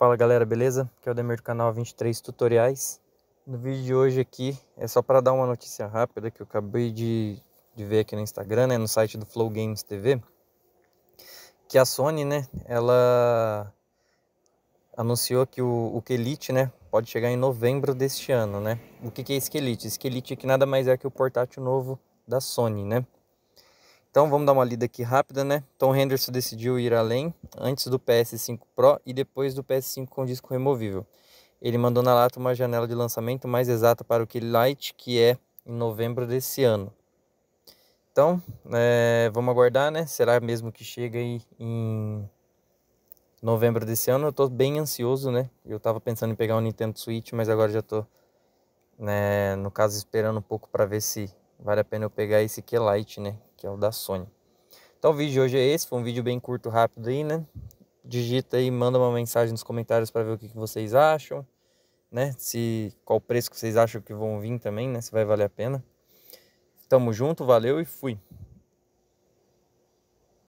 Fala galera, beleza? Aqui é o Demir do canal 23 Tutoriais. No vídeo de hoje aqui é só para dar uma notícia rápida que eu acabei de, de ver aqui no Instagram, né, no site do Flow Games TV, que a Sony, né, ela anunciou que o, o né, pode chegar em novembro deste ano, né? O que, que é esse Kelite? Esse Kelite aqui nada mais é que o portátil novo da Sony, né? Então vamos dar uma lida aqui rápida, né? Tom Henderson decidiu ir além antes do PS5 Pro e depois do PS5 com disco removível. Ele mandou na lata uma janela de lançamento mais exata para o Key Light, que é em novembro desse ano. Então, é, vamos aguardar, né? Será mesmo que chega aí em novembro desse ano? Eu tô bem ansioso, né? Eu tava pensando em pegar um Nintendo Switch, mas agora já tô, né, no caso, esperando um pouco para ver se vale a pena eu pegar esse Key Light, né? que é o da Sony. Então o vídeo de hoje é esse, foi um vídeo bem curto, rápido aí, né? Digita aí, manda uma mensagem nos comentários para ver o que, que vocês acham, né? Se qual preço que vocês acham que vão vir também, né? Se vai valer a pena. Tamo junto, valeu e fui.